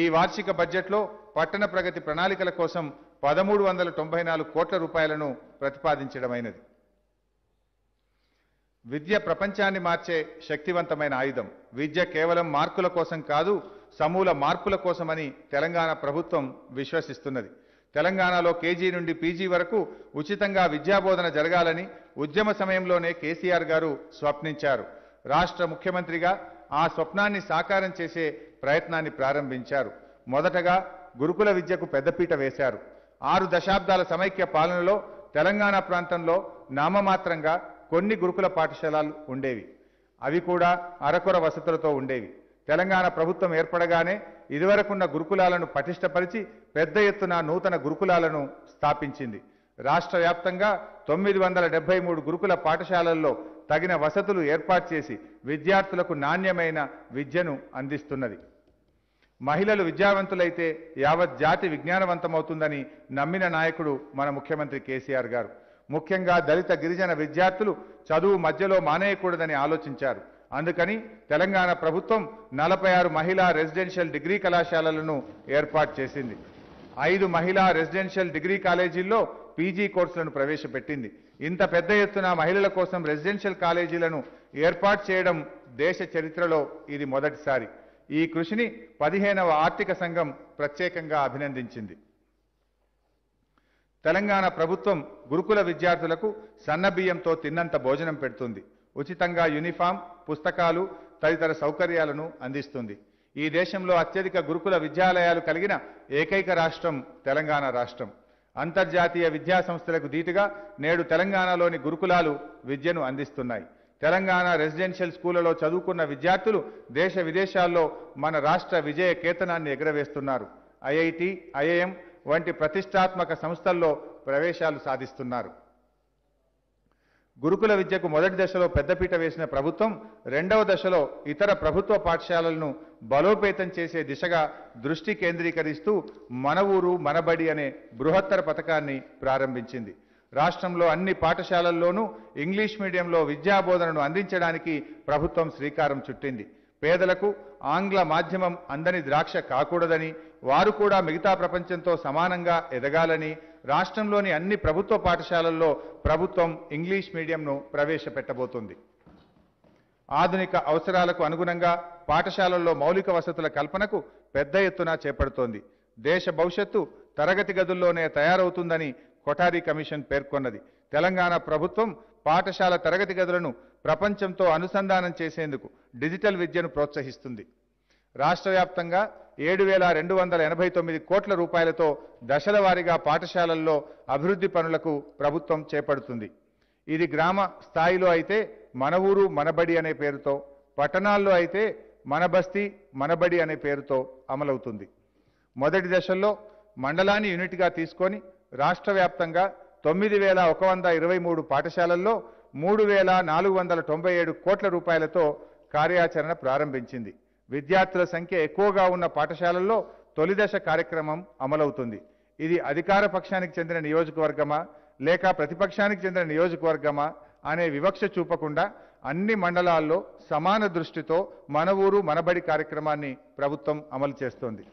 ఈ వార్షిక బడ్జెట్లో పట్టణ ప్రగతి ప్రణాళికల కోసం పదమూడు వందల తొంభై నాలుగు కోట్ల రూపాయలను ప్రతిపాదించడమైనది విద్య ప్రపంచాన్ని మార్చే శక్తివంతమైన ఆయుధం విద్య కేవలం మార్కుల కోసం కాదు సమూల మార్పుల కోసమని తెలంగాణ ప్రభుత్వం విశ్వసిస్తున్నది తెలంగాణలో కేజీ నుండి పీజీ వరకు ఉచితంగా విద్యాబోధన జరగాలని ఉద్యమ సమయంలోనే కేసీఆర్ గారు స్వప్నించారు రాష్ట్ర ముఖ్యమంత్రిగా ఆ స్వప్నాన్ని సాకారం చేసే ప్రయత్నాన్ని ప్రారంభించారు మొదటగా గురుకుల విద్యకు పెద్దపీట వేశారు ఆరు దశాబ్దాల సమైక్య పాలనలో తెలంగాణ ప్రాంతంలో నామమాత్రంగా కొన్ని గురుకుల పాఠశాలలు ఉండేవి అవి కూడా అరకొర వసతులతో ఉండేవి తెలంగాణ ప్రభుత్వం ఏర్పడగానే ఇదివరకున్న గురుకులాలను పటిష్టపరిచి పెద్ద ఎత్తున నూతన గురుకులాలను స్థాపించింది రాష్ట్ర వ్యాప్తంగా తొమ్మిది వందల డెబ్బై మూడు గురుకుల పాఠశాలల్లో తగిన వసతులు ఏర్పాటు చేసి విద్యార్థులకు నాణ్యమైన విద్యను అందిస్తున్నది మహిళలు విద్యావంతులైతే యావత్ జాతి విజ్ఞానవంతమవుతుందని నమ్మిన నాయకుడు మన ముఖ్యమంత్రి కేసీఆర్ గారు ముఖ్యంగా దళిత గిరిజన విద్యార్థులు చదువు మధ్యలో మానేయకూడదని ఆలోచించారు అందుకని తెలంగాణ ప్రభుత్వం నలభై ఆరు మహిళా రెసిడెన్షియల్ డిగ్రీ కళాశాలలను ఏర్పాటు చేసింది ఐదు మహిళా రెసిడెన్షియల్ డిగ్రీ కాలేజీల్లో పీజీ కోర్సులను ప్రవేశపెట్టింది ఇంత పెద్ద ఎత్తున మహిళల కోసం రెసిడెన్షియల్ కాలేజీలను ఏర్పాటు చేయడం దేశ చరిత్రలో ఇది మొదటిసారి ఈ కృషిని పదిహేనవ ఆర్థిక సంఘం ప్రత్యేకంగా అభినందించింది తెలంగాణ ప్రభుత్వం గురుకుల విద్యార్థులకు సన్నబియ్యంతో తిన్నంత భోజనం పెడుతుంది ఉచితంగా యూనిఫామ్ పుస్తకాలు తదితర సౌకర్యాలను అందిస్తుంది ఈ దేశంలో అత్యధిక గురుకుల విద్యాలయాలు కలిగిన ఏకైక రాష్ట్రం తెలంగాణ రాష్ట్రం అంతర్జాతీయ విద్యాసంస్థలకు ధీటుగా నేడు తెలంగాణలోని గురుకులాలు విద్యను అందిస్తున్నాయి తెలంగాణ రెసిడెన్షియల్ స్కూళ్లలో చదువుకున్న విద్యార్థులు దేశ విదేశాల్లో మన రాష్ట్ర విజయ కేతనాన్ని ఎగరవేస్తున్నారు ఐఐటి ఐఐఎం వంటి ప్రతిష్టాత్మక సంస్థల్లో ప్రవేశాలు సాధిస్తున్నారు గురుకుల విద్యకు మొదటి దశలో పెద్దపీట వేసిన ప్రభుత్వం రెండవ దశలో ఇతర ప్రభుత్వ పాఠశాలలను బలోపేతం చేసే దిశగా దృష్టి కేంద్రీకరిస్తూ మన ఊరు మనబడి అనే బృహత్తర పథకాన్ని ప్రారంభించింది రాష్ట్రంలో అన్ని పాఠశాలల్లోనూ ఇంగ్లీష్ మీడియంలో విద్యాబోధనను అందించడానికి ప్రభుత్వం శ్రీకారం చుట్టింది పేదలకు ఆంగ్ల మాధ్యమం అందని ద్రాక్ష కాకూడదని వారు కూడా మిగతా ప్రపంచంతో సమానంగా ఎదగాలని రాష్ట్రంలోని అన్ని ప్రభుత్వ పాఠశాలల్లో ప్రభుత్వం ఇంగ్లీష్ మీడియంను ప్రవేశపెట్టబోతుంది ఆధునిక అవసరాలకు అనుగుణంగా పాఠశాలల్లో మౌలిక వసతుల కల్పనకు పెద్ద ఎత్తున చేపడుతోంది దేశ భవిష్యత్తు తరగతి గదుల్లోనే తయారవుతుందని కొఠారి కమిషన్ పేర్కొన్నది తెలంగాణ ప్రభుత్వం పాఠశాల తరగతి గదులను ప్రపంచంతో అనుసంధానం చేసేందుకు డిజిటల్ విద్యను ప్రోత్సహిస్తుంది రాష్ట్ర వ్యాప్తంగా ఏడు వేల రెండు వందల ఎనభై తొమ్మిది కోట్ల రూపాయలతో దశల వారీగా పాఠశాలల్లో అభివృద్ధి పనులకు ప్రభుత్వం చేపడుతుంది ఇది గ్రామ స్థాయిలో అయితే మన ఊరు మనబడి అనే పేరుతో పట్టణాల్లో అయితే మన బస్తీ మనబడి అనే పేరుతో అమలవుతుంది మొదటి దశల్లో మండలాన్ని యూనిట్గా తీసుకొని రాష్ట్ర వ్యాప్తంగా తొమ్మిది వేల ఒక వంద ఇరవై మూడు పాఠశాలల్లో మూడు వేల నాలుగు వందల తొంభై ఏడు కోట్ల రూపాయలతో కార్యాచరణ ప్రారంభించింది విద్యార్థుల సంఖ్య ఎక్కువగా ఉన్న పాఠశాలల్లో తొలిదశ కార్యక్రమం అమలవుతుంది ఇది అధికార పక్షానికి చెందిన నియోజకవర్గమా లేక ప్రతిపక్షానికి చెందిన నియోజకవర్గమా అనే వివక్ష చూపకుండా అన్ని మండలాల్లో సమాన దృష్టితో మన ఊరు మనబడి కార్యక్రమాన్ని ప్రభుత్వం అమలు చేస్తోంది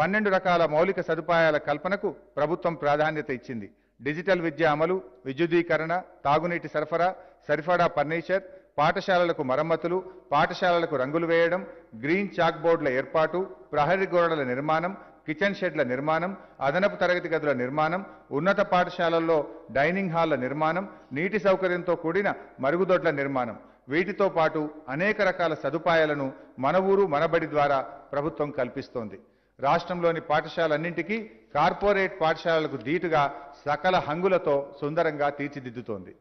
పన్నెండు రకాల మౌలిక సదుపాయాల కల్పనకు ప్రభుత్వం ప్రాధాన్యత ఇచ్చింది డిజిటల్ విద్య అమలు విద్యుదీకరణ తాగునీటి సరఫరా సరిఫడా ఫర్నిచర్ పాఠశాలలకు మరమ్మతులు పాఠశాలలకు రంగులు వేయడం గ్రీన్ చాక్ బోర్డుల ఏర్పాటు ప్రహరీ గోడల నిర్మాణం కిచెన్ షెడ్ల నిర్మాణం అదనపు తరగతి గదుల నిర్మాణం ఉన్నత పాఠశాలల్లో డైనింగ్ హాల్ల నిర్మాణం నీటి సౌకర్యంతో కూడిన మరుగుదొడ్ల నిర్మాణం వీటితో పాటు అనేక రకాల సదుపాయాలను మన ఊరు మనబడి ద్వారా ప్రభుత్వం కల్పిస్తోంది రాష్ట్రంలోని పాఠశాలన్నింటికీ కార్పొరేట్ పాఠశాలలకు ధీటుగా సకల హంగులతో సుందరంగా తీర్చిదిద్దుతోంది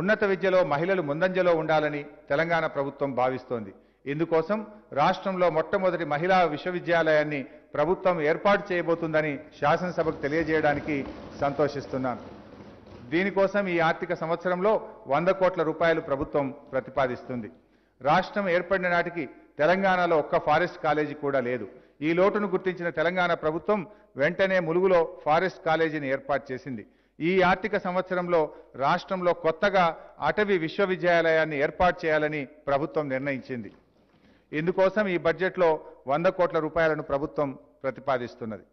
ఉన్నత విద్యలో మహిళలు ముందంజలో ఉండాలని తెలంగాణ ప్రభుత్వం భావిస్తోంది ఇందుకోసం రాష్ట్రంలో మొట్టమొదటి మహిళా విశ్వవిద్యాలయాన్ని ప్రభుత్వం ఏర్పాటు చేయబోతుందని శాసనసభకు తెలియజేయడానికి సంతోషిస్తున్నాను దీనికోసం ఈ ఆర్థిక సంవత్సరంలో వంద కోట్ల రూపాయలు ప్రభుత్వం ప్రతిపాదిస్తుంది రాష్ట్రం ఏర్పడిన నాటికి తెలంగాణలో ఒక్క ఫారెస్ట్ కాలేజీ కూడా లేదు ఈ లోటును గుర్తించిన తెలంగాణ ప్రభుత్వం వెంటనే ములుగులో ఫారెస్ట్ కాలేజీని ఏర్పాటు చేసింది ఈ ఆర్థిక సంవత్సరంలో రాష్ట్రంలో కొత్తగా అటవీ విశ్వవిద్యాలయాన్ని ఏర్పాటు చేయాలని ప్రభుత్వం నిర్ణయించింది ఇందుకోసం ఈ బడ్జెట్లో వంద కోట్ల రూపాయలను ప్రభుత్వం ప్రతిపాదిస్తున్నది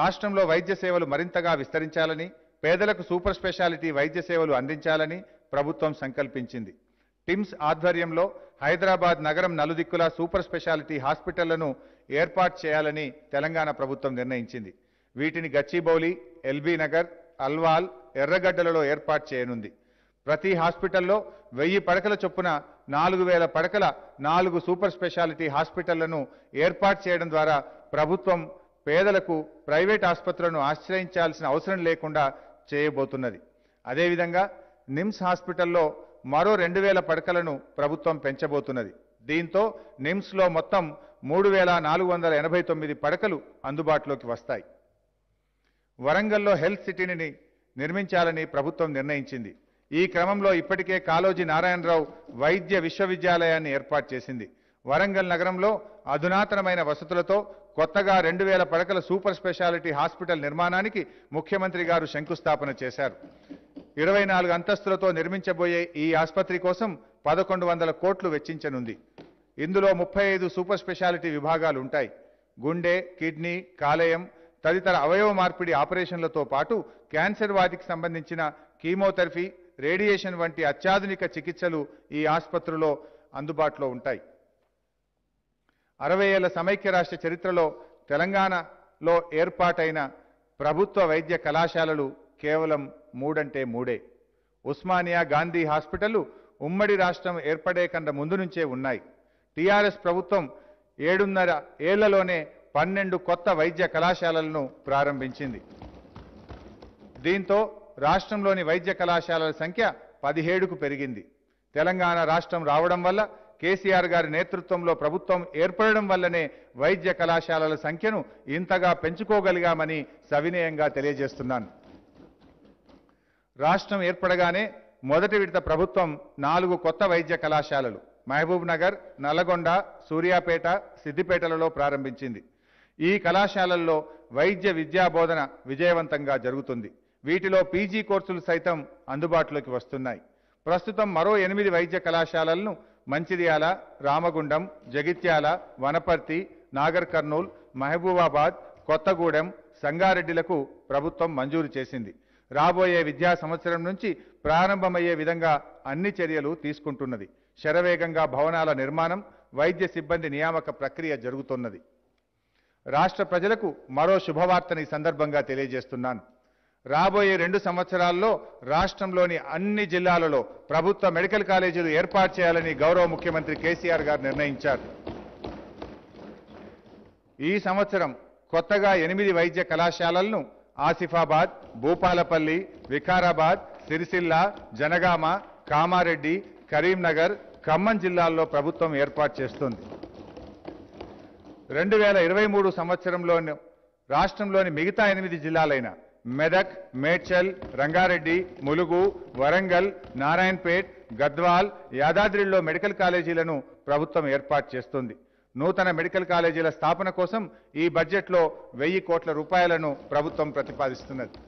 రాష్ట్రంలో వైద్య సేవలు మరింతగా విస్తరించాలని పేదలకు సూపర్ స్పెషాలిటీ వైద్య సేవలు అందించాలని ప్రభుత్వం సంకల్పించింది టిమ్స్ ఆధ్వర్యంలో హైదరాబాద్ నగరం నలుదిక్కుల సూపర్ స్పెషాలిటీ హాస్పిటళ్లను ఏర్పాటు చేయాలని తెలంగాణ ప్రభుత్వం నిర్ణయించింది వీటిని గచ్చిబౌలి ఎల్బీ నగర్ అల్వాల్ ఎర్రగడ్డలలో ఏర్పాటు చేయనుంది ప్రతి హాస్పిటల్లో వెయ్యి పడకల చొప్పున నాలుగు వేల పడకల నాలుగు సూపర్ స్పెషాలిటీ హాస్పిటళ్లను ఏర్పాటు చేయడం ద్వారా ప్రభుత్వం పేదలకు ప్రైవేట్ ఆసుపత్రులను ఆశ్రయించాల్సిన అవసరం లేకుండా చేయబోతున్నది అదేవిధంగా నిమ్స్ హాస్పిటల్లో మరో రెండు వేల పడకలను ప్రభుత్వం పెంచబోతున్నది దీంతో నిమ్స్లో మొత్తం మూడు వేల నాలుగు వందల ఎనభై తొమ్మిది పడకలు అందుబాటులోకి వస్తాయి వరంగల్లో హెల్త్ సిటీని నిర్మించాలని ప్రభుత్వం నిర్ణయించింది ఈ క్రమంలో ఇప్పటికే కాలోజీ నారాయణరావు వైద్య విశ్వవిద్యాలయాన్ని ఏర్పాటు చేసింది వరంగల్ నగరంలో అధునాతనమైన వసతులతో కొత్తగా రెండు వేల పడకల సూపర్ స్పెషాలిటీ హాస్పిటల్ నిర్మాణానికి ముఖ్యమంత్రి గారు శంకుస్థాపన చేశారు ఇరవై నాలుగు అంతస్తులతో నిర్మించబోయే ఈ ఆసుపత్రి కోసం పదకొండు వందల కోట్లు వెచ్చించనుంది ఇందులో ముప్పై ఐదు సూపర్ స్పెషాలిటీ విభాగాలు ఉంటాయి గుండె కిడ్నీ కాలేయం తదితర అవయవ మార్పిడి ఆపరేషన్లతో పాటు క్యాన్సర్ వ్యాధికి సంబంధించిన కీమోథెరపీ రేడియేషన్ వంటి అత్యాధునిక చికిత్సలు ఈ ఆసుపత్రిలో అందుబాటులో ఉంటాయి అరవై ఏళ్ల సమైక్య రాష్ట్ర చరిత్రలో తెలంగాణలో ఏర్పాటైన ప్రభుత్వ వైద్య కళాశాలలు కేవలం మూడంటే మూడే ఉస్మానియా గాంధీ హాస్పిటల్ ఉమ్మడి రాష్ట్రం ఏర్పడే కన్నా ముందు నుంచే ఉన్నాయి టీఆర్ఎస్ ప్రభుత్వం ఏడున్నర ఏళ్లలోనే పన్నెండు కొత్త వైద్య కళాశాలలను ప్రారంభించింది దీంతో రాష్ట్రంలోని వైద్య కళాశాలల సంఖ్య పదిహేడుకు పెరిగింది తెలంగాణ రాష్ట్రం రావడం వల్ల కేసీఆర్ గారి నేతృత్వంలో ప్రభుత్వం ఏర్పడడం వల్లనే వైద్య కళాశాలల సంఖ్యను ఇంతగా పెంచుకోగలిగామని సవినయంగా తెలియజేస్తున్నాను రాష్ట్రం ఏర్పడగానే మొదటి విడత ప్రభుత్వం నాలుగు కొత్త వైద్య కళాశాలలు మహబూబ్ నగర్ నల్లగొండ సూర్యాపేట సిద్దిపేటలలో ప్రారంభించింది ఈ కళాశాలల్లో వైద్య విద్యాబోధన విజయవంతంగా జరుగుతుంది వీటిలో పీజీ కోర్సులు సైతం అందుబాటులోకి వస్తున్నాయి ప్రస్తుతం మరో ఎనిమిది వైద్య కళాశాలలను మంచిర్యాల రామగుండం జగిత్యాల వనపర్తి నాగర్ కర్నూల్ మహబూబాబాద్ కొత్తగూడెం సంగారెడ్డిలకు ప్రభుత్వం మంజూరు చేసింది రాబోయే విద్యా సంవత్సరం నుంచి ప్రారంభమయ్యే విధంగా అన్ని చర్యలు తీసుకుంటున్నది శరవేగంగా భవనాల నిర్మాణం వైద్య సిబ్బంది నియామక ప్రక్రియ జరుగుతున్నది రాష్ట్ర ప్రజలకు మరో శుభవార్తని సందర్భంగా తెలియజేస్తున్నాను రాబోయే రెండు సంవత్సరాల్లో రాష్ట్రంలోని అన్ని జిల్లాలలో ప్రభుత్వ మెడికల్ కాలేజీలు ఏర్పాటు చేయాలని గౌరవ ముఖ్యమంత్రి కేసీఆర్ గారు నిర్ణయించారు ఈ సంవత్సరం కొత్తగా ఎనిమిది వైద్య కళాశాలలను ఆసిఫాబాద్ భూపాలపల్లి వికారాబాద్ సిరిసిల్ల జనగామ కామారెడ్డి కరీంనగర్ ఖమ్మం జిల్లాల్లో ప్రభుత్వం ఏర్పాటు చేస్తుంది రెండు వేల ఇరవై మూడు సంవత్సరంలో రాష్ట్రంలోని మిగతా ఎనిమిది జిల్లాలైన మెదక్ మేడ్చల్ రంగారెడ్డి ములుగు వరంగల్ నారాయణపేట్ గద్వాల్ యాదాద్రిలో మెడికల్ కాలేజీలను ప్రభుత్వం ఏర్పాటు చేస్తుంది నూతన మెడికల్ కాలేజీల స్థాపన కోసం ఈ బడ్జెట్లో వెయ్యి కోట్ల రూపాయలను ప్రభుత్వం ప్రతిపాదిస్తున్నది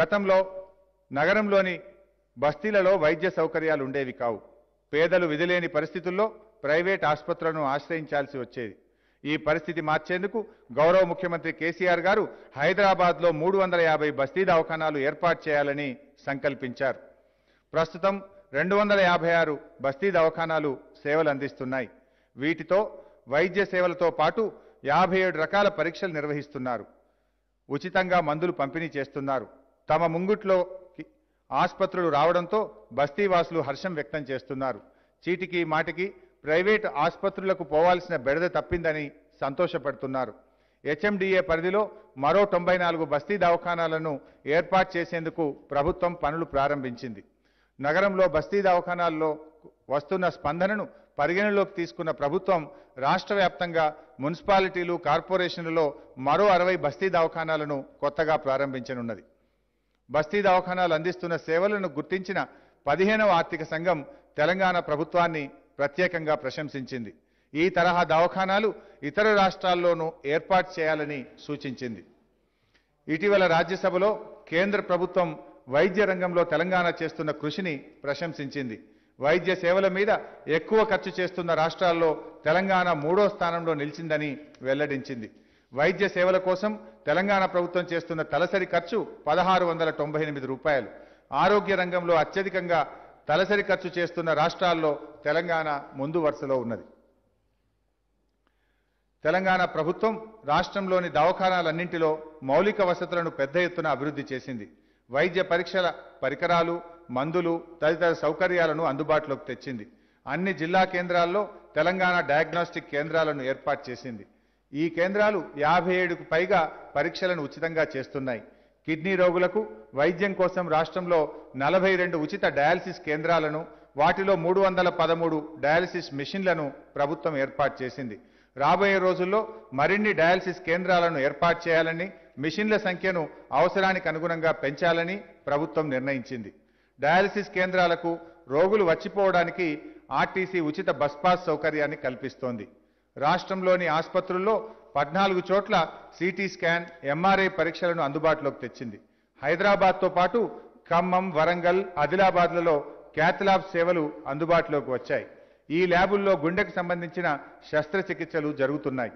గతంలో నగరంలోని బస్తీలలో వైద్య సౌకర్యాలు ఉండేవి కావు పేదలు విధిలేని పరిస్థితుల్లో ప్రైవేట్ ఆసుపత్రులను ఆశ్రయించాల్సి వచ్చేది ఈ పరిస్థితి మార్చేందుకు గౌరవ ముఖ్యమంత్రి కేసీఆర్ గారు హైదరాబాద్లో మూడు వందల యాభై బస్తీ దవాఖానాలు ఏర్పాటు చేయాలని సంకల్పించారు ప్రస్తుతం రెండు వందల యాభై ఆరు బస్తీ దవాఖానాలు సేవలు అందిస్తున్నాయి వీటితో వైద్య సేవలతో పాటు యాభై ఏడు రకాల పరీక్షలు నిర్వహిస్తున్నారు ఉచితంగా మందులు పంపిణీ చేస్తున్నారు తమ ముంగుట్లో ఆసుపత్రులు రావడంతో బస్తీవాసులు హర్షం వ్యక్తం చేస్తున్నారు చీటికి మాటికి ప్రైవేటు ఆసుపత్రులకు పోవాల్సిన బెడద తప్పిందని సంతోషపడుతున్నారు హెచ్ఎండిఏ పరిధిలో మరో తొంభై నాలుగు బస్తీ దవాఖానాలను ఏర్పాటు చేసేందుకు ప్రభుత్వం పనులు ప్రారంభించింది నగరంలో బస్తీ దవాఖానాల్లో వస్తున్న స్పందనను పరిగణలోకి తీసుకున్న ప్రభుత్వం రాష్ట్ర వ్యాప్తంగా మున్సిపాలిటీలు కార్పొరేషన్లలో మరో అరవై బస్తీ దవాఖానాలను కొత్తగా ప్రారంభించనున్నది బస్తీ దవాఖానాలు అందిస్తున్న సేవలను గుర్తించిన పదిహేనవ ఆర్థిక సంఘం తెలంగాణ ప్రభుత్వాన్ని ప్రత్యేకంగా ప్రశంసించింది ఈ తరహా దవాఖానాలు ఇతర రాష్ట్రాల్లోనూ ఏర్పాటు చేయాలని సూచించింది ఇటీవల రాజ్యసభలో కేంద్ర ప్రభుత్వం వైద్య రంగంలో తెలంగాణ చేస్తున్న కృషిని ప్రశంసించింది వైద్య సేవల మీద ఎక్కువ ఖర్చు చేస్తున్న రాష్ట్రాల్లో తెలంగాణ మూడో స్థానంలో నిలిచిందని వెల్లడించింది వైద్య సేవల కోసం తెలంగాణ ప్రభుత్వం చేస్తున్న తలసరి ఖర్చు పదహారు వందల తొంభై ఎనిమిది రూపాయలు ఆరోగ్య రంగంలో అత్యధికంగా తలసరి ఖర్చు చేస్తున్న రాష్ట్రాల్లో తెలంగాణ ముందు వరుసలో ఉన్నది తెలంగాణ ప్రభుత్వం రాష్ట్రంలోని దవాఖానాలన్నింటిలో మౌలిక వసతులను పెద్ద ఎత్తున అభివృద్ధి చేసింది వైద్య పరీక్షల పరికరాలు మందులు తదితర సౌకర్యాలను అందుబాటులోకి తెచ్చింది అన్ని జిల్లా కేంద్రాల్లో తెలంగాణ డయాగ్నోస్టిక్ కేంద్రాలను ఏర్పాటు చేసింది ఈ కేంద్రాలు యాభై ఏడుకు పైగా పరీక్షలను ఉచితంగా చేస్తున్నాయి కిడ్నీ రోగులకు వైద్యం కోసం రాష్ట్రంలో నలభై రెండు ఉచిత డయాలసిస్ కేంద్రాలను వాటిలో మూడు వందల పదమూడు డయాలసిస్ మిషన్లను ప్రభుత్వం ఏర్పాటు చేసింది రాబోయే రోజుల్లో మరిన్ని డయాలసిస్ కేంద్రాలను ఏర్పాటు చేయాలని మిషన్ల సంఖ్యను అవసరానికి అనుగుణంగా పెంచాలని ప్రభుత్వం నిర్ణయించింది డయాలసిస్ కేంద్రాలకు రోగులు వచ్చిపోవడానికి ఆర్టీసీ ఉచిత బస్ పాస్ సౌకర్యాన్ని కల్పిస్తోంది రాష్ట్రంలోని ఆసుపత్రుల్లో పద్నాలుగు చోట్ల సిటీ స్కాన్ ఎంఆర్ఐ పరీక్షలను అందుబాటులోకి తెచ్చింది హైదరాబాద్తో పాటు ఖమ్మం వరంగల్ ఆదిలాబాద్లలో క్యాత్ సేవలు అందుబాటులోకి వచ్చాయి ఈ ల్యాబుల్లో గుండెకు సంబంధించిన శస్త్రచికిత్సలు జరుగుతున్నాయి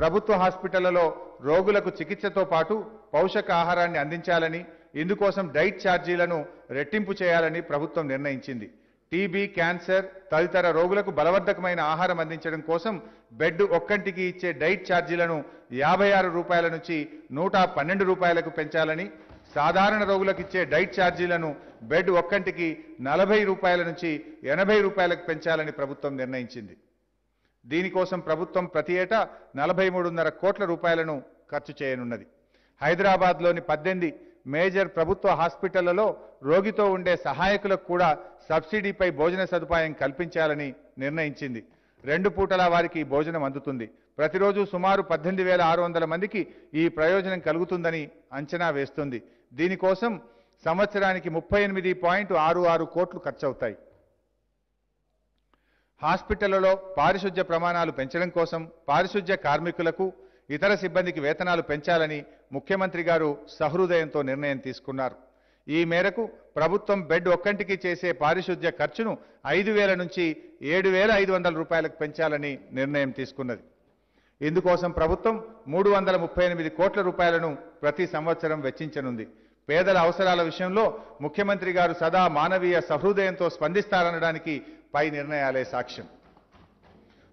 ప్రభుత్వ హాస్పిటళ్లలో రోగులకు చికిత్సతో పాటు పోషక ఆహారాన్ని అందించాలని ఇందుకోసం డైట్ ఛార్జీలను రెట్టింపు చేయాలని ప్రభుత్వం నిర్ణయించింది టీబీ క్యాన్సర్ తదితర రోగులకు బలవర్ధకమైన ఆహారం అందించడం కోసం బెడ్ ఒక్కంటికి ఇచ్చే డైట్ ఛార్జీలను యాభై ఆరు రూపాయల నుంచి నూట పన్నెండు రూపాయలకు పెంచాలని సాధారణ రోగులకు ఇచ్చే డైట్ ఛార్జీలను బెడ్ ఒక్కంటికి నలభై రూపాయల నుంచి ఎనభై రూపాయలకు పెంచాలని ప్రభుత్వం నిర్ణయించింది దీనికోసం ప్రభుత్వం ప్రతి ఏటా నలభై మూడున్నర కోట్ల రూపాయలను ఖర్చు చేయనున్నది హైదరాబాద్లోని పద్దెనిమిది మేజర్ ప్రభుత్వ హాస్పిటళ్లలో రోగితో ఉండే సహాయకులకు కూడా సబ్సిడీపై భోజన సదుపాయం కల్పించాలని నిర్ణయించింది రెండు పూటల వారికి భోజనం అందుతుంది ప్రతిరోజు సుమారు పద్దెనిమిది వేల ఆరు వందల మందికి ఈ ప్రయోజనం కలుగుతుందని అంచనా వేస్తుంది దీనికోసం సంవత్సరానికి ముప్పై ఎనిమిది పాయింట్ ఆరు ఆరు కోట్లు ఖర్చవుతాయి హాస్పిటళ్లలో పారిశుధ్య ప్రమాణాలు పెంచడం కోసం పారిశుధ్య కార్మికులకు ఇతర సిబ్బందికి వేతనాలు పెంచాలని ముఖ్యమంత్రి గారు సహృదయంతో నిర్ణయం తీసుకున్నారు ఈ మేరకు ప్రభుత్వం బెడ్ ఒక్కంటికి చేసే పారిశుధ్య ఖర్చును ఐదు వేల నుంచి ఏడు వేల ఐదు వందల రూపాయలకు పెంచాలని నిర్ణయం తీసుకున్నది ఇందుకోసం ప్రభుత్వం మూడు వందల ముప్పై ఎనిమిది కోట్ల రూపాయలను ప్రతి సంవత్సరం వెచ్చించనుంది పేదల అవసరాల విషయంలో ముఖ్యమంత్రి గారు సదా మానవీయ సహృదయంతో స్పందిస్తారనడానికి పై నిర్ణయాలే సాక్ష్యం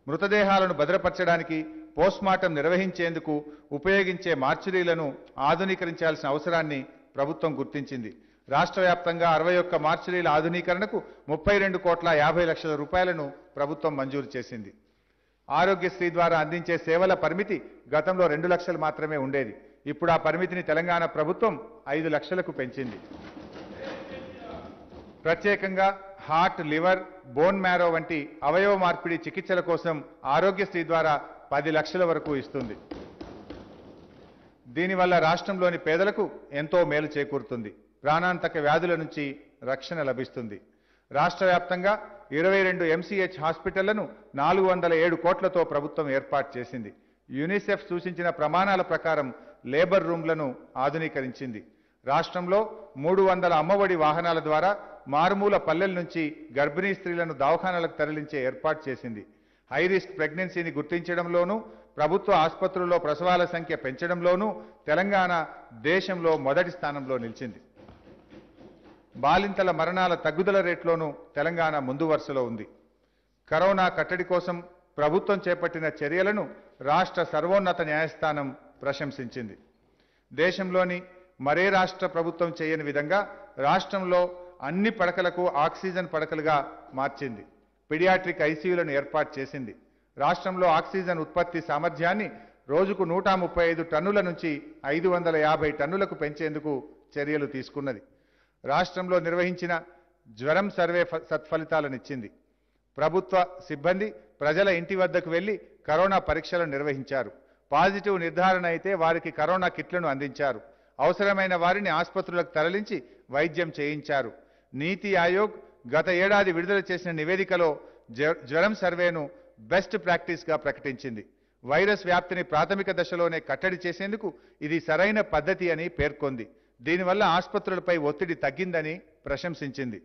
మృతదేహాలను భద్రపరచడానికి పోస్ట్మార్టం నిర్వహించేందుకు ఉపయోగించే మార్చురీలను ఆధునీకరించాల్సిన అవసరాన్ని ప్రభుత్వం గుర్తించింది రాష్ట్ర వ్యాప్తంగా అరవై ఒక్క మార్చురీల ఆధునీకరణకు ముప్పై రెండు కోట్ల యాభై లక్షల రూపాయలను ప్రభుత్వం మంజూరు చేసింది ఆరోగ్యశ్రీ ద్వారా అందించే సేవల పరిమితి గతంలో రెండు లక్షలు మాత్రమే ఉండేది ఇప్పుడు ఆ పరిమితిని తెలంగాణ ప్రభుత్వం ఐదు లక్షలకు పెంచింది ప్రత్యేకంగా హార్ట్ లివర్ బోన్ మ్యారో వంటి అవయవ మార్పిడి చికిత్సల కోసం ఆరోగ్యశ్రీ ద్వారా పది లక్షల వరకు ఇస్తుంది దీనివల్ల రాష్ట్రంలోని పేదలకు ఎంతో మేలు చేకూరుతుంది ప్రాణాంతక వ్యాధుల నుంచి రక్షణ లభిస్తుంది రాష్ట్ర వ్యాప్తంగా ఇరవై రెండు ఎంసీహెచ్ హాస్పిటళ్లను నాలుగు వందల ఏడు కోట్లతో ప్రభుత్వం ఏర్పాటు చేసింది యునిసెఫ్ సూచించిన ప్రమాణాల ప్రకారం లేబర్ రూమ్లను ఆధునీకరించింది రాష్ట్రంలో మూడు వందల అమ్మఒడి వాహనాల ద్వారా మారుమూల పల్లెల నుంచి గర్భిణీ స్త్రీలను దవాఖానాలకు తరలించే ఏర్పాటు చేసింది హై రిస్క్ ప్రెగ్నెన్సీని గుర్తించడంలోనూ ప్రభుత్వ ఆసుపత్రుల్లో ప్రసవాల సంఖ్య పెంచడంలోనూ తెలంగాణ దేశంలో మొదటి స్థానంలో నిలిచింది బాలింతల మరణాల తగ్గుదల రేట్లోనూ తెలంగాణ ముందు వరుసలో ఉంది కరోనా కట్టడి కోసం ప్రభుత్వం చేపట్టిన చర్యలను రాష్ట్ర సర్వోన్నత న్యాయస్థానం ప్రశంసించింది దేశంలోని మరే రాష్ట్ర ప్రభుత్వం చేయని విధంగా రాష్ట్రంలో అన్ని పడకలకు ఆక్సిజన్ పడకలుగా మార్చింది పిడియాట్రిక్ ఐసీయూలను ఏర్పాటు చేసింది రాష్ట్రంలో ఆక్సిజన్ ఉత్పత్తి సామర్థ్యాన్ని రోజుకు నూట ముప్పై ఐదు టన్నుల నుంచి ఐదు వందల యాభై టన్నులకు పెంచేందుకు చర్యలు తీసుకున్నది రాష్ట్రంలో నిర్వహించిన జ్వరం సర్వే సత్ఫలితాలనిచ్చింది ప్రభుత్వ సిబ్బంది ప్రజల ఇంటి వద్దకు వెళ్ళి కరోనా పరీక్షలు నిర్వహించారు పాజిటివ్ నిర్ధారణ అయితే వారికి కరోనా కిట్లను అందించారు అవసరమైన వారిని ఆసుపత్రులకు తరలించి వైద్యం చేయించారు నీతి ఆయోగ్ గత ఏడాది విడుదల చేసిన నివేదికలో జ్వరం సర్వేను బెస్ట్ ప్రాక్టీస్గా ప్రకటించింది వైరస్ వ్యాప్తిని ప్రాథమిక దశలోనే కట్టడి చేసేందుకు ఇది సరైన పద్ధతి అని పేర్కొంది దీనివల్ల ఆసుపత్రులపై ఒత్తిడి తగ్గిందని ప్రశంసించింది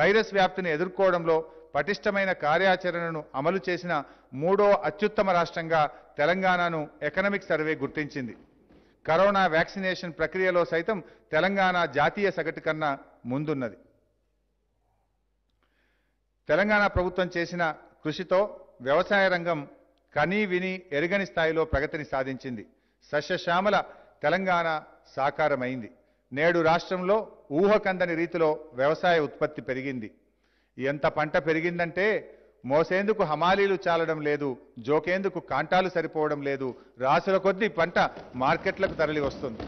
వైరస్ వ్యాప్తిని ఎదుర్కోవడంలో పటిష్టమైన కార్యాచరణను అమలు చేసిన మూడో అత్యుత్తమ రాష్ట్రంగా తెలంగాణను ఎకనమిక్ సర్వే గుర్తించింది కరోనా వ్యాక్సినేషన్ ప్రక్రియలో సైతం తెలంగాణ జాతీయ సగటు కన్నా ముందున్నది తెలంగాణ ప్రభుత్వం చేసిన కృషితో వ్యవసాయ రంగం కనీ విని ఎరుగని స్థాయిలో ప్రగతిని సాధించింది సస్యశ్యామల తెలంగాణ సాకారమైంది నేడు రాష్ట్రంలో ఊహకందని రీతిలో వ్యవసాయ ఉత్పత్తి పెరిగింది ఎంత పంట పెరిగిందంటే మోసేందుకు హమాలీలు చాలడం లేదు జోకేందుకు కాంటాలు సరిపోవడం లేదు రాసుల కొద్దీ పంట మార్కెట్లకు తరలి వస్తుంది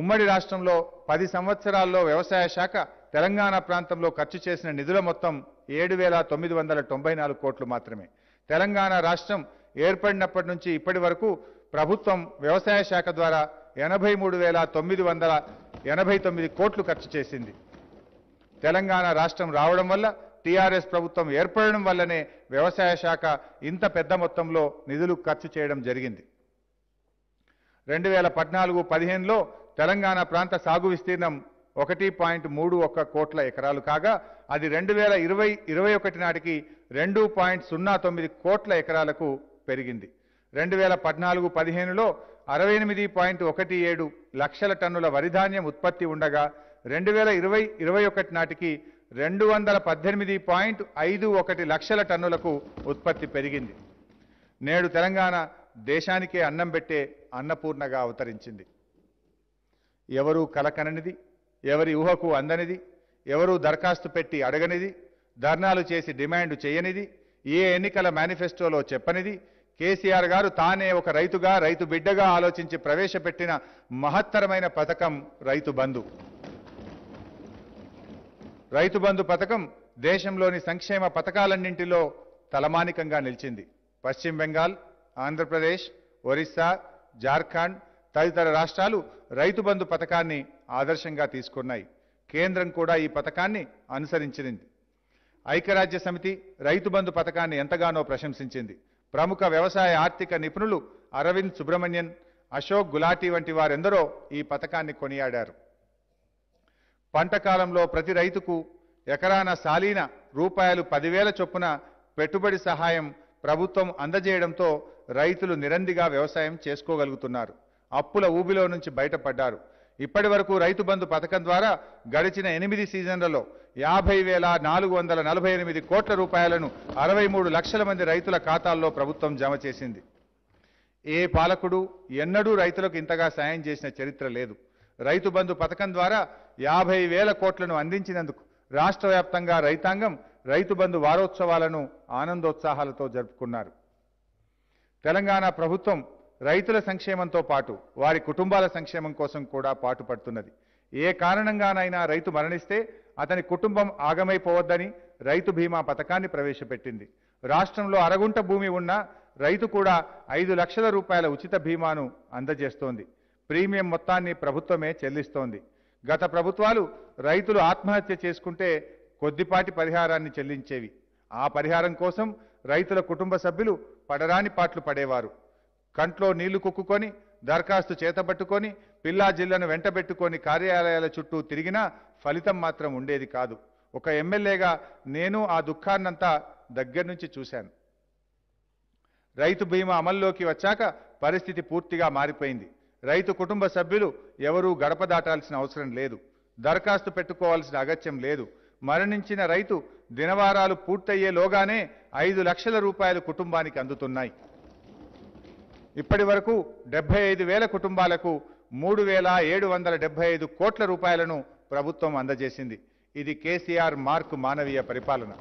ఉమ్మడి రాష్ట్రంలో పది సంవత్సరాల్లో వ్యవసాయ శాఖ తెలంగాణ ప్రాంతంలో ఖర్చు చేసిన నిధుల మొత్తం ఏడు వేల తొమ్మిది వందల తొంభై నాలుగు కోట్లు మాత్రమే తెలంగాణ రాష్ట్రం ఏర్పడినప్పటి నుంచి ఇప్పటి వరకు ప్రభుత్వం వ్యవసాయ శాఖ ద్వారా ఎనభై మూడు వేల తొమ్మిది వందల ఎనభై తొమ్మిది కోట్లు ఖర్చు చేసింది తెలంగాణ రాష్ట్రం రావడం వల్ల టీఆర్ఎస్ ప్రభుత్వం ఏర్పడడం వల్లనే వ్యవసాయ శాఖ ఇంత పెద్ద మొత్తంలో నిధులు ఖర్చు చేయడం జరిగింది రెండు వేల పద్నాలుగు పదిహేనులో తెలంగాణ ప్రాంత సాగు విస్తీర్ణం ఒకటి పాయింట్ మూడు ఒక్క కోట్ల ఎకరాలు కాగా అది రెండు వేల ఇరవై ఇరవై ఒకటి నాటికి రెండు పాయింట్ సున్నా తొమ్మిది కోట్ల ఎకరాలకు పెరిగింది రెండు వేల పద్నాలుగు పదిహేనులో అరవై ఎనిమిది పాయింట్ ఒకటి ఏడు లక్షల టన్నుల వరిధాన్యం ఉత్పత్తి ఉండగా రెండు వేల ఇరవై ఇరవై ఒకటి నాటికి రెండు వందల పద్దెనిమిది పాయింట్ ఐదు ఒకటి లక్షల టన్నులకు ఉత్పత్తి పెరిగింది నేడు తెలంగాణ దేశానికే అన్నం పెట్టే అన్నపూర్ణగా అవతరించింది ఎవరూ కలకననిది ఎవరి ఊహకు అందనిది ఎవరూ దరఖాస్తు పెట్టి అడగనిది ధర్నాలు చేసి డిమాండ్ చేయనిది ఏ ఎన్నికల మేనిఫెస్టోలో చెప్పనిది కేసీఆర్ గారు తానే ఒక రైతుగా రైతు బిడ్డగా ఆలోచించి ప్రవేశపెట్టిన మహత్తరమైన పథకం రైతు బంధు రైతు బంధు పథకం దేశంలోని సంక్షేమ పథకాలన్నింటిలో తలమానికంగా నిలిచింది పశ్చిమ బెంగాల్ ఆంధ్రప్రదేశ్ ఒరిస్సా జార్ఖండ్ తదితర రాష్ట్రాలు రైతు బంధు పథకాన్ని ఆదర్శంగా తీసుకున్నాయి కేంద్రం కూడా ఈ పథకాన్ని అనుసరించింది ఐక్యరాజ్య సమితి రైతు బంధు పథకాన్ని ఎంతగానో ప్రశంసించింది ప్రముఖ వ్యవసాయ ఆర్థిక నిపుణులు అరవింద్ సుబ్రహ్మణ్యన్ అశోక్ గులాటీ వంటి వారెందరో ఈ పథకాన్ని కొనియాడారు పంట కాలంలో ప్రతి రైతుకు ఎకరాన సాలీన రూపాయలు పదివేల చొప్పున పెట్టుబడి సహాయం ప్రభుత్వం అందజేయడంతో రైతులు నిరందిగా వ్యవసాయం చేసుకోగలుగుతున్నారు అప్పుల ఊబిలో నుంచి బయటపడ్డారు ఇప్పటి వరకు రైతు బంధు పథకం ద్వారా గడిచిన ఎనిమిది సీజన్లలో యాభై వేల నాలుగు వందల నలభై ఎనిమిది కోట్ల రూపాయలను అరవై మూడు లక్షల మంది రైతుల ఖాతాల్లో ప్రభుత్వం జమ చేసింది ఏ పాలకుడు ఎన్నడూ రైతులకు ఇంతగా సాయం చేసిన చరిత్ర లేదు రైతు బంధు పథకం ద్వారా యాభై వేల కోట్లను అందించినందుకు రాష్ట్ర వ్యాప్తంగా రైతాంగం రైతు బంధు వారోత్సవాలను ఆనందోత్సాహాలతో జరుపుకున్నారు తెలంగాణ ప్రభుత్వం రైతుల సంక్షేమంతో పాటు వారి కుటుంబాల సంక్షేమం కోసం కూడా పాటుపడుతున్నది ఏ కారణంగానైనా రైతు మరణిస్తే అతని కుటుంబం ఆగమైపోవద్దని రైతు బీమా పథకాన్ని ప్రవేశపెట్టింది రాష్ట్రంలో అరగుంట భూమి ఉన్న రైతు కూడా ఐదు లక్షల రూపాయల ఉచిత బీమాను అందజేస్తోంది ప్రీమియం మొత్తాన్ని ప్రభుత్వమే చెల్లిస్తోంది గత ప్రభుత్వాలు రైతులు ఆత్మహత్య చేసుకుంటే కొద్దిపాటి పరిహారాన్ని చెల్లించేవి ఆ పరిహారం కోసం రైతుల కుటుంబ సభ్యులు పడరాని పాట్లు పడేవారు కంట్లో నీళ్లు కుక్కుకొని దరఖాస్తు చేతబట్టుకొని పిల్లా జిల్లను వెంటబెట్టుకొని కార్యాలయాల చుట్టూ తిరిగినా ఫలితం మాత్రం ఉండేది కాదు ఒక ఎమ్మెల్యేగా నేను ఆ దుఃఖాన్నంతా దగ్గర నుంచి చూశాను రైతు బీమా అమల్లోకి వచ్చాక పరిస్థితి పూర్తిగా మారిపోయింది రైతు కుటుంబ సభ్యులు ఎవరూ గడప దాటాల్సిన అవసరం లేదు దరఖాస్తు పెట్టుకోవాల్సిన అగత్యం లేదు మరణించిన రైతు దినవారాలు పూర్తయ్యేలోగానే ఐదు లక్షల రూపాయలు కుటుంబానికి అందుతున్నాయి ఇప్పటి వరకు డెబ్బై ఐదు వేల కుటుంబాలకు మూడు వేల ఏడు వందల డెబ్బై ఐదు కోట్ల రూపాయలను ప్రభుత్వం అందజేసింది ఇది కేసీఆర్ మార్క్ మానవీయ పరిపాలన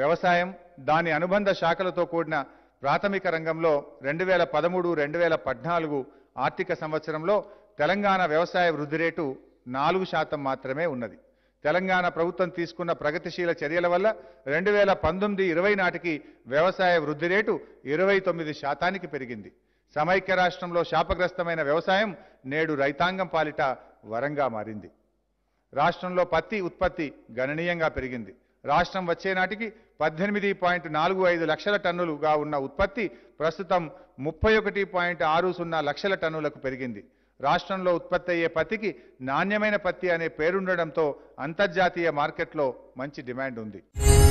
వ్యవసాయం దాని అనుబంధ శాఖలతో కూడిన ప్రాథమిక రంగంలో రెండు వేల పదమూడు రెండు వేల పద్నాలుగు ఆర్థిక సంవత్సరంలో తెలంగాణ వ్యవసాయ వృద్ధి రేటు నాలుగు శాతం మాత్రమే ఉన్నది తెలంగాణ ప్రభుత్వం తీసుకున్న ప్రగతిశీల చర్యల వల్ల రెండు వేల పంతొమ్మిది ఇరవై నాటికి వ్యవసాయ వృద్ధి రేటు ఇరవై తొమ్మిది శాతానికి పెరిగింది సమైక్య రాష్ట్రంలో శాపగ్రస్తమైన వ్యవసాయం నేడు రైతాంగం పాలిట వరంగా మారింది రాష్ట్రంలో పత్తి ఉత్పత్తి గణనీయంగా పెరిగింది రాష్ట్రం వచ్చే నాటికి పద్దెనిమిది పాయింట్ నాలుగు ఐదు లక్షల టన్నులుగా ఉన్న ఉత్పత్తి ప్రస్తుతం ముప్పై ఒకటి పాయింట్ ఆరు సున్నా లక్షల టన్నులకు పెరిగింది రాష్ట్రంలో ఉత్పత్తి అయ్యే పత్తికి నాణ్యమైన పత్తి అనే పేరుండడంతో అంతర్జాతీయ మార్కెట్లో మంచి డిమాండ్ ఉంది